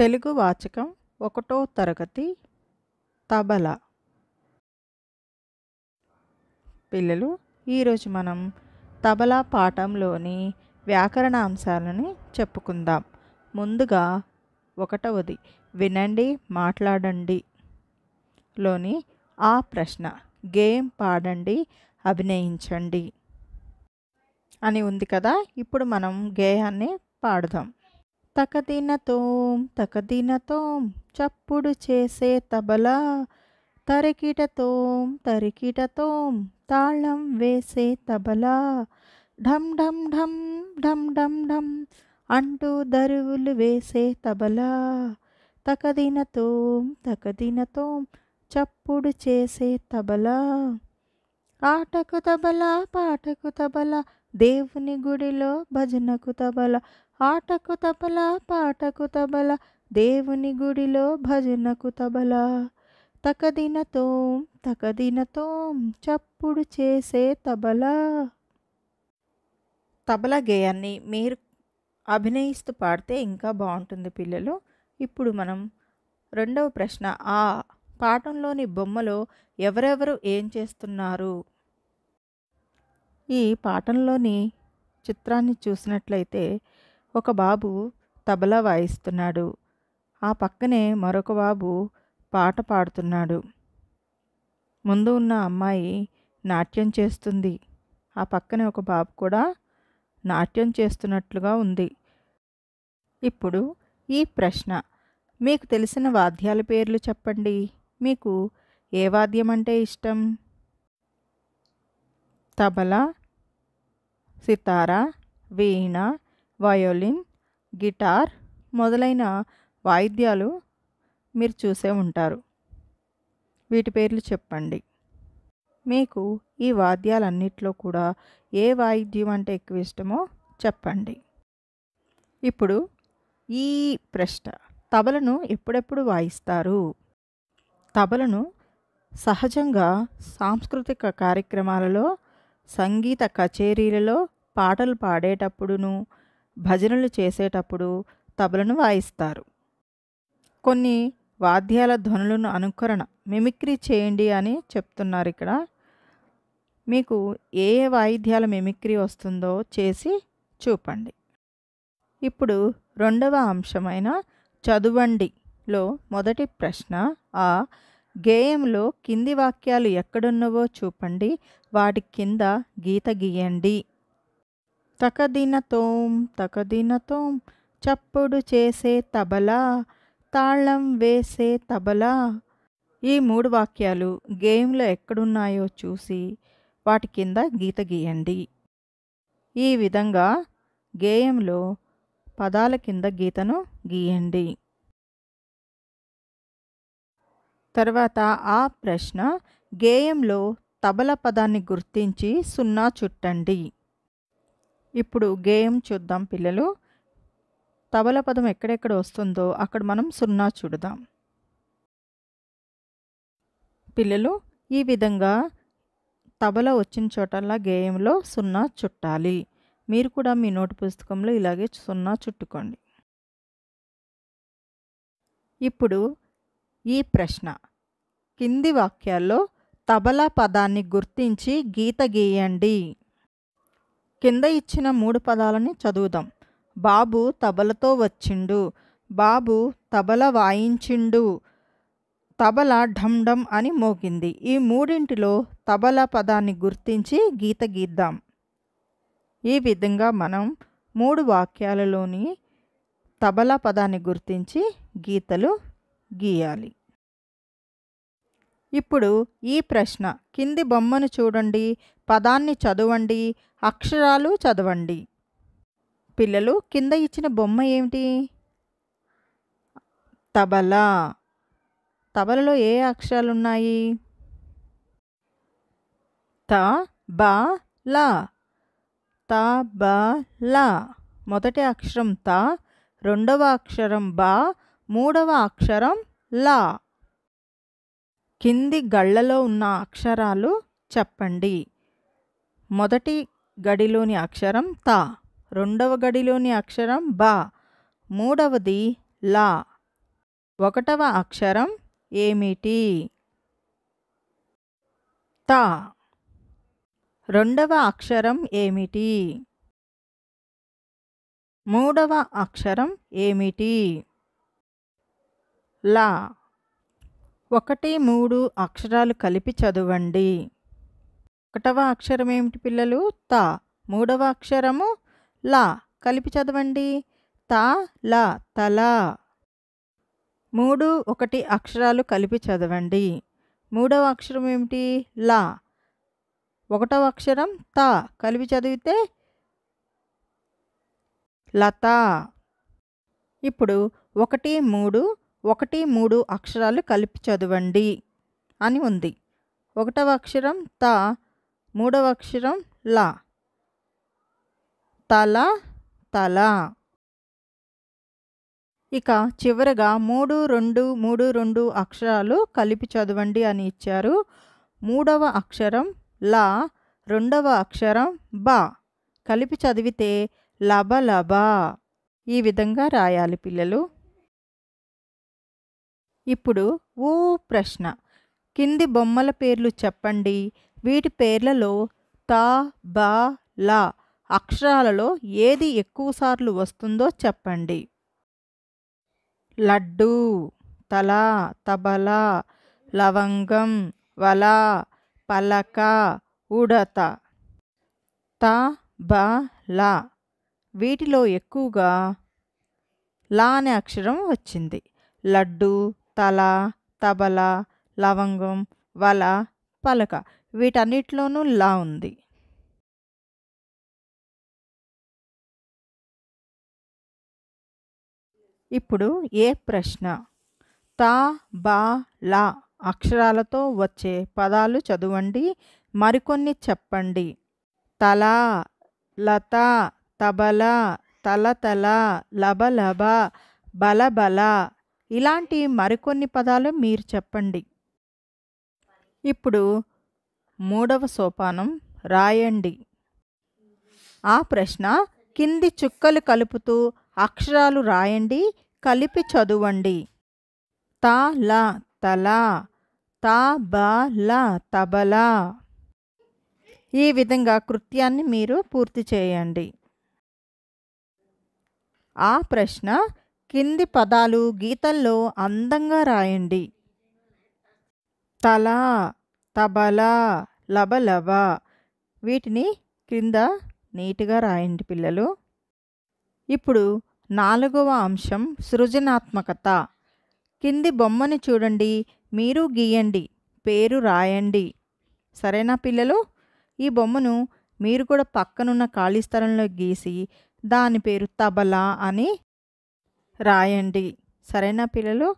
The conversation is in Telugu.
తెలుగు వాచకం ఒకటో తరగతి తబల పిల్లలు ఈరోజు మనం తబలా పాఠంలోని వ్యాకరణ అంశాలని చెప్పుకుందాం ముందుగా ఒకటవది వినండి మాట్లాడండి లోని ఆ ప్రశ్న గేమ్ పాడండి అభినయించండి అని ఉంది కదా ఇప్పుడు మనం గేయాన్ని పాడదాం తకదినతోం తకదినతోం చప్పుడు చేసే తబలా తరికిటతోం తరికిటతోం తాళం వేసే తబలా ఢమ్ ఢమ్ ఢమ్ ఢమ్ ఢమ్ ఢమ్ అంటూ దరువులు వేసే తబలా తకదినతోం తకదినతోం చప్పుడు చేసే తబలా ఆటకు తబలా పాటకు తబలా దేవుని గుడిలో భజనకు తబలా ఆటకు తబల పాటకు తబల దేవుని గుడిలో భజనకు తబల తకదినతో తకదినతో చప్పుడు చేసే తబల తబలా గేయాన్ని మీరు అభినయిస్తూ పాడితే ఇంకా బాగుంటుంది పిల్లలు ఇప్పుడు మనం రెండవ ప్రశ్న ఆ పాఠంలోని బొమ్మలో ఎవరెవరు ఏం చేస్తున్నారు ఈ పాఠంలోని చిత్రాన్ని చూసినట్లయితే ఒక బాబు తబలా వాయిస్తున్నాడు ఆ పక్కనే మరొక బాబు పాట పాడుతున్నాడు ముందు ఉన్న అమ్మాయి నాట్యం చేస్తుంది ఆ పక్కనే ఒక బాబు కూడా నాట్యం చేస్తున్నట్లుగా ఉంది ఇప్పుడు ఈ ప్రశ్న మీకు తెలిసిన వాద్యాల పేర్లు చెప్పండి మీకు ఏ వాద్యం అంటే ఇష్టం తబలా సితారా వీణ వయోలిన్ గిటార్ మొదలైన వాయిద్యాలు మీరు చూసే ఉంటారు వీటి పేర్లు చెప్పండి మీకు ఈ వాద్యాలన్నిట్లో కూడా ఏ వాయిద్యం అంటే ఎక్కువ ఇష్టమో చెప్పండి ఇప్పుడు ఈ ప్రశ్న తబలను ఎప్పుడెప్పుడు వాయిస్తారు తబలను సహజంగా సాంస్కృతిక కార్యక్రమాలలో సంగీత కచేరీలలో పాటలు పాడేటప్పుడును భజనలు చేసేటప్పుడు తబలను వాయిస్తారు కొన్ని వాద్యాల ధ్వనులను అనుకరణ మిమిక్రీ చేయండి అని చెప్తున్నారు ఇక్కడ మీకు ఏ ఏ వాయిద్యాల మిమిక్రీ వస్తుందో చేసి చూపండి ఇప్పుడు రెండవ అంశమైన చదువండిలో మొదటి ప్రశ్న ఆ గేయంలో కింది వాక్యాలు ఎక్కడున్నవో చూపండి వాటి కింద గీత గీయండి తకదినతోం తకదినతోం చప్పుడు చేసే తబలా తాళం వేసే తబలా ఈ మూడు వాక్యాలు గేమ్లో ఎక్కడున్నాయో చూసి వాటి కింద గీత గీయండి ఈ విధంగా గేయంలో పదాల కింద గీతను గీయండి తర్వాత ఆ ప్రశ్న గేయంలో తబల పదాన్ని గుర్తించి సున్నా చుట్టండి ఇప్పుడు గేమ్ చూద్దాం పిల్లలు తబల పదం ఎక్కడెక్కడ వస్తుందో అక్కడ మనం సున్నా చూడదాం పిల్లలు ఈ విధంగా తబల వచ్చిన చోటల్లా గేయంలో సున్నా చుట్టాలి మీరు కూడా మీ నోటు పుస్తకంలో ఇలాగే సున్నా చుట్టుకోండి ఇప్పుడు ఈ ప్రశ్న కింది వాక్యాల్లో తబలా పదాన్ని గుర్తించి గీత గీయండి కింద ఇచ్చిన మూడు పదాలని చదువుదాం బాబు తబలతో వచ్చిండు బాబు తబల వాయించిండు తబల ఢమ్ ఢమ్ అని మోగింది ఈ మూడింటిలో తబల పదాన్ని గుర్తించి గీత గీద్దాం ఈ విధంగా మనం మూడు వాక్యాలలోని తబల పదాన్ని గుర్తించి గీతలు గీయాలి ఇప్పుడు ఈ ప్రశ్న కింది బొమ్మను చూడండి పదాన్ని చదవండి అక్షరాలు చదవండి పిల్లలు కింద ఇచ్చిన బొమ్మ ఏమిటి తబలా తబలలో ఏ అక్షరాలు ఉన్నాయి త బ ల త బ ల మొదటి అక్షరం త రెండవ అక్షరం బ మూడవ అక్షరం లా కింది గళ్ళలో ఉన్న అక్షరాలు చెప్పండి మొదటి గడిలోని అక్షరం తా రెండవ గడిలోని అక్షరం బా మూడవది లా ఒకటవ అక్షరం ఏమిటి తా రెండవ అక్షరం ఏమిటి మూడవ అక్షరం ఏమిటి లా ఒకటి మూడు అక్షరాలు కలిపి చదవండి ఒకటవ అక్షరం ఏమిటి పిల్లలు త మూడవ అక్షరము లా కలిపి చదవండి త ల తల మూడు ఒకటి అక్షరాలు కలిపి చదవండి మూడవ అక్షరం ఏమిటి లా ఒకటవ అక్షరం త కలిపి చదివితే లత ఇప్పుడు ఒకటి మూడు ఒకటి మూడు అక్షరాలు కలిపి చదవండి అని ఉంది ఒకటవ అక్షరం త మూడవ అక్షరం లా తల తల ఇక చివరగా మూడు రెండు మూడు రెండు అక్షరాలు కలిపి చదవండి అని ఇచ్చారు మూడవ అక్షరం లా రెండవ అక్షరం బా కలిపి చదివితే లబ లబ ఈ విధంగా రాయాలి పిల్లలు ఇప్పుడు ఊ ప్రశ్న కింది బొమ్మల పేర్లు చెప్పండి వీటి పేర్లలో తా బా లా అక్షరాలలో ఏది ఎక్కువసార్లు వస్తుందో చెప్పండి లడ్డు తల తబల లవంగం వల పలక ఉడత త బ లా వీటిలో ఎక్కువగా లా అనే అక్షరం వచ్చింది లడ్డు తల తబల లవంగం వల పలక వీటన్నిటిలోనూ లా ఉంది ఇప్పుడు ఏ ప్రశ్న తా బా లా అక్షరాలతో వచ్చే పదాలు చదవండి మరికొన్ని చెప్పండి తల లత తబల తలతల లబలబ బలబల ఇలాంటి మరికొన్ని పదాలు మీరు చెప్పండి ఇప్పుడు మూడవ సోపానం రాయండి ఆ ప్రశ్న కింది చుక్కలు కలుపుతూ అక్షరాలు రాయండి కలిపి చదవండి తా ల తల త బ ల తబలా ఈ విధంగా కృత్యాన్ని మీరు పూర్తి చేయండి ఆ ప్రశ్న కింది పదాలు గీతల్లో అందంగా రాయండి తల తబల లబలబ వీటిని క్రింద నీట్గా రాయండి పిల్లలు ఇప్పుడు నాలుగవ అంశం సృజనాత్మకత కింది బొమ్మని చూడండి మీరు గీయండి పేరు రాయండి సరేనా పిల్లలు ఈ బొమ్మను మీరు కూడా పక్కనున్న ఖాళీ స్థలంలో గీసి దాని పేరు తబలా అని రాయండి సరేనా పిల్లలు